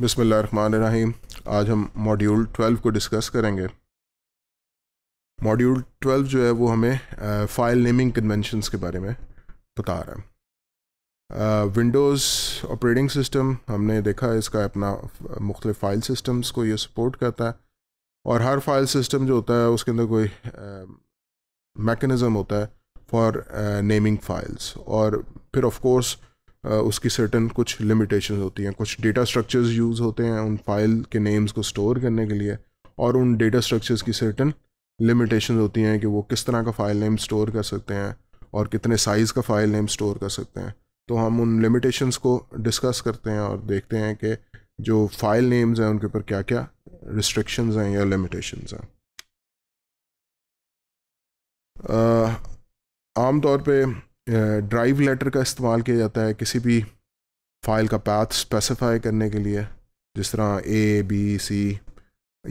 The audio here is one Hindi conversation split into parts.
बिसमीम आज हम मॉड्यूल 12 को डिस्कस करेंगे मॉड्यूल 12 जो है वो हमें फ़ाइल नेमिंग कन्वेंशन के बारे में बता रहा है विंडोज़ ऑपरेटिंग सिस्टम हमने देखा इसका अपना मुख्तु फ़ाइल सिस्टम्स को ये सपोर्ट करता है और हर फाइल सिस्टम जो होता है उसके अंदर कोई मैकेनिज़्म होता है फॉर नेमिंग फाइल्स और फिर ऑफ कोर्स उसकी सर्टन कुछ लिमिटेशन होती हैं कुछ डेटा स्ट्रक्चर्स यूज़ होते हैं उन फाइल के नेम्स को स्टोर करने के लिए और उन डेटा स्ट्रक्चर्स की सर्टन लिमिटेशन होती हैं कि वो किस तरह का फ़ाइल नेम स्टोर कर सकते हैं और कितने साइज़ का फ़ाइल नेम स्टोर कर सकते हैं तो हम उन लिमिटेशंस को डिस्कस करते हैं और देखते हैं कि जो फ़ाइल नेम्स हैं उनके ऊपर क्या क्या रिस्ट्रिक्शन हैं या लिमिटेशन हैं आमतौर पर ड्राइव लेटर का इस्तेमाल किया जाता है किसी भी फाइल का पाथ स्पेसिफाई करने के लिए जिस तरह ए बी सी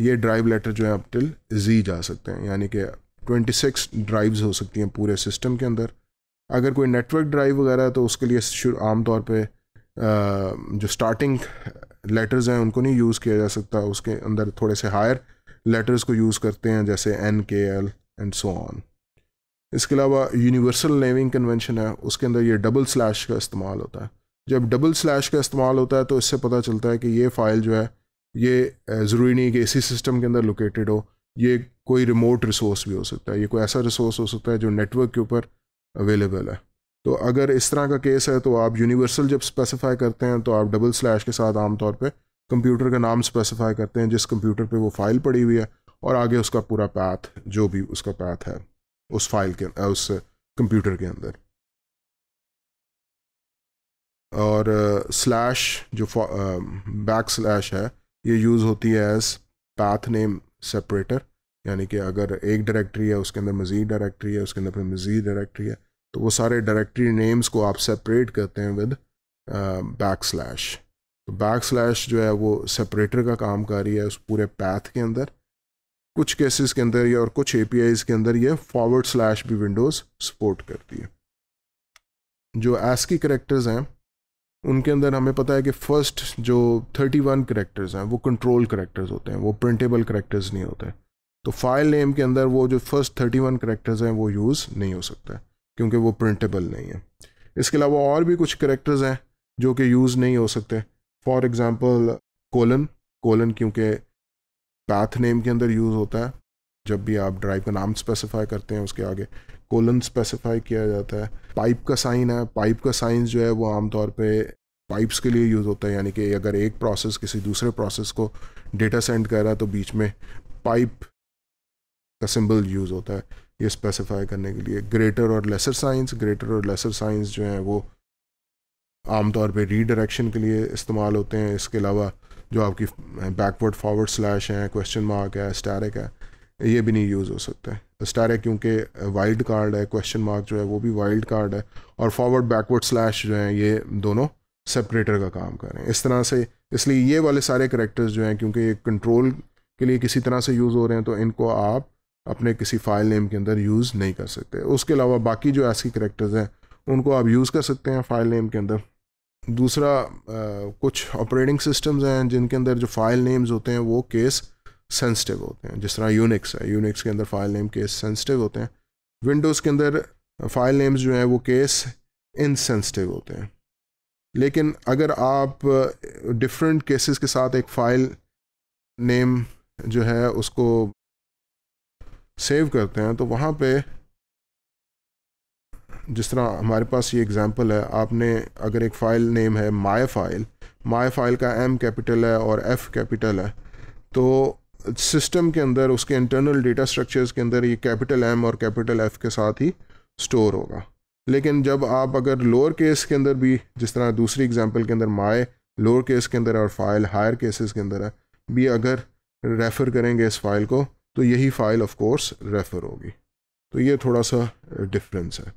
ये ड्राइव लेटर जो है आप टिल जी जा सकते हैं यानी कि 26 ड्राइव्स हो सकती हैं पूरे सिस्टम के अंदर अगर कोई नेटवर्क ड्राइव वगैरह है तो उसके लिए आम तौर पर जो स्टार्टिंग लेटर्स हैं उनको नहीं यूज़ किया जा सकता उसके अंदर थोड़े से हायर लेटर्स को यूज़ करते हैं जैसे एन के एल एंड सो ऑन इसके अलावा यूनिवर्सल नेविंग कन्वेंशन है उसके अंदर ये डबल स्लैश का इस्तेमाल होता है जब डबल स्लैश का इस्तेमाल होता है तो इससे पता चलता है कि ये फ़ाइल जो है ये ज़रूरी नहीं कि इसी सिस्टम के अंदर लोकेटेड हो ये कोई रिमोट रिसोर्स भी हो सकता है ये कोई ऐसा रिसोर्स हो सकता है जो नेटवर्क के ऊपर अवेलेबल है तो अगर इस तरह का केस है तो आप यूनिवर्सल जब स्पेसिफाई करते हैं तो आप डबल स्लैश के साथ आमतौर पर कंप्यूटर का नाम स्पेसिफाई करते हैं जिस कंप्यूटर पर वो फाइल पड़ी हुई है और आगे उसका पूरा पैथ जो भी उसका पैथ है उस फाइल के उस कंप्यूटर के अंदर और स्लैश uh, जो बैक स्लैश है ये यूज़ होती है एज पाथ नेम सेपरेटर यानी कि अगर एक डायरेक्टरी है उसके अंदर मज़ीद डायरेक्टरी है उसके अंदर फिर मज़ीद डायरेक्टरी है तो वो सारे डायरेक्टरी नेम्स को आप सेपरेट करते हैं विद बैक स्लैश तो बैक स्लैश जो है वो सेपरेटर का काम कर रही है उस पूरे पैथ के अंदर कुछ केसेस के अंदर या और कुछ एपीआईज के अंदर ये फॉरवर्ड स्लैश भी विंडोज़ सपोर्ट करती है जो एस की करेक्टर्स हैं उनके अंदर हमें पता है कि फर्स्ट जो 31 करेक्टर्स हैं वो कंट्रोल करेक्टर्स होते हैं वो प्रिंटेबल करेक्टर्स नहीं होते तो फाइल नेम के अंदर वो जो फर्स्ट 31 करेक्टर्स हैं वो यूज़ नहीं हो सकता क्योंकि वो प्रिंटेबल नहीं है इसके अलावा और भी कुछ करेक्टर्स हैं जो कि यूज़ नहीं हो सकते फॉर एग्ज़ाम्पल कोलन कोलन क्योंकि पैथ नेम के अंदर यूज़ होता है जब भी आप ड्राइव का नाम स्पेसिफाई करते हैं उसके आगे कोलन स्पेसिफाई किया जाता है पाइप का साइन है पाइप का साइंस जो है वो आमतौर पे पाइप्स के लिए यूज़ होता है यानी कि अगर एक प्रोसेस किसी दूसरे प्रोसेस को डेटा सेंड कर रहा है तो बीच में पाइप का सिंबल यूज़ होता है ये स्पेसिफाई करने के लिए ग्रेटर और लेसर साइंस ग्रेटर और लेसर साइंस जो हैं वो आमतौर पर रीडायरेक्शन के लिए इस्तेमाल होते हैं इसके अलावा जो आपकी बैकवर्ड फॉरवर्ड स्लैश है क्वेश्चन मार्क है स्टैरिक है ये भी नहीं यूज़ हो सकता तो है स्टैरिक क्योंकि वाइल्ड कार्ड है क्वेश्चन मार्क जो है वो भी वाइल्ड कार्ड है और फॉरवर्ड बैकवर्ड स्लैश जो है ये दोनों सेपरेटर का काम कर रहे हैं इस तरह से इसलिए ये वाले सारे करेक्टर्स जो हैं क्योंकि कंट्रोल के लिए किसी तरह से यूज़ हो रहे हैं तो इनको आप अपने किसी फाइल नेम के अंदर यूज़ नहीं कर सकते उसके अलावा बाकी जो ऐसी करेक्टर्स हैं उनको आप यूज़ कर सकते हैं फाइल नेम के अंदर दूसरा आ, कुछ ऑपरेटिंग सिस्टम्स हैं जिनके अंदर जो फाइल नेम्स होते हैं वो केस सेंसिटिव होते हैं जिस तरह यूनिक्स है यूनिक्स के अंदर फाइल नेम केस सेंसिटिव होते हैं विंडोज़ के अंदर फाइल नेम्स जो हैं वो केस इनसेंसिटिव होते हैं लेकिन अगर आप डिफरेंट केसेस के साथ एक फ़ाइल नेम जो है उसको सेव करते हैं तो वहाँ पे जिस तरह हमारे पास ये एग्ज़ाम्पल है आपने अगर एक फ़ाइल नेम है माय फाइल माय फाइल का एम कैपिटल है और एफ़ कैपिटल है तो सिस्टम के अंदर उसके इंटरनल डेटा स्ट्रक्चर्स के अंदर ये कैपिटल एम और कैपिटल एफ़ के साथ ही स्टोर होगा लेकिन जब आप अगर लोअर केस के अंदर भी जिस तरह दूसरी एग्जाम्पल के अंदर माए लोअर केस के अंदर और फाइल हायर केसेस के अंदर है भी अगर रेफ़र करेंगे इस फाइल को तो यही फ़ाइल ऑफ कोर्स रेफ़र होगी तो ये थोड़ा सा डिफरेंस है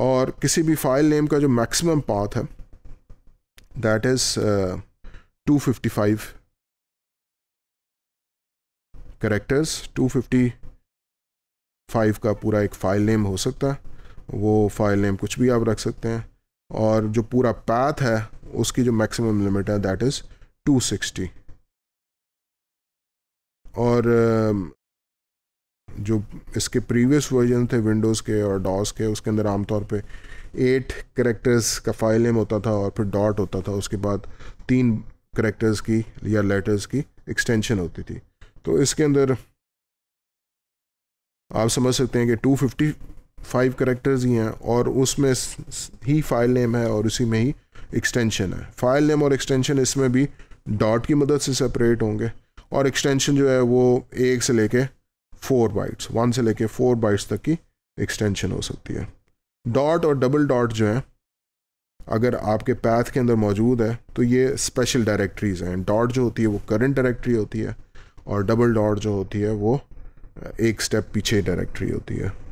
और किसी भी फाइल नेम का जो मैक्सिमम पाथ है that is two fifty five characters two fifty five का पूरा एक फ़ाइल नेम हो सकता है वो फाइल नेम कुछ भी आप रख सकते हैं और जो पूरा पैथ है उसकी जो मैक्सिमम लिमिट है दैट इज़ टू सिक्सटी और um, जो इसके प्रीवियस वर्जन थे विंडोज़ के और डॉस के उसके अंदर आमतौर पे एट करेक्टर्स का फाइल नेम होता था और फिर डॉट होता था उसके बाद तीन करेक्टर्स की या लेटर्स की एक्सटेंशन होती थी तो इसके अंदर आप समझ सकते हैं कि टू फिफ्टी फाइव करेक्टर्स ही हैं और उसमें ही फाइल नेम है और उसी में ही एक्सटेंशन है फाइल नेम और एक्सटेंशन इसमें भी डॉट की मदद से सेपरेट होंगे और एक्सटेंशन जो है वो एक से लेके फोर बाइट्स वन से लेके फोर बाइट्स तक की एक्सटेंशन हो सकती है डॉट और डबल डॉट जो है अगर आपके पैथ के अंदर मौजूद है तो ये स्पेशल डायरेक्टरीज हैं डॉट जो होती है वो करंट डायरेक्टरी होती है और डबल डॉट जो होती है वो एक स्टेप पीछे डायरेक्टरी होती है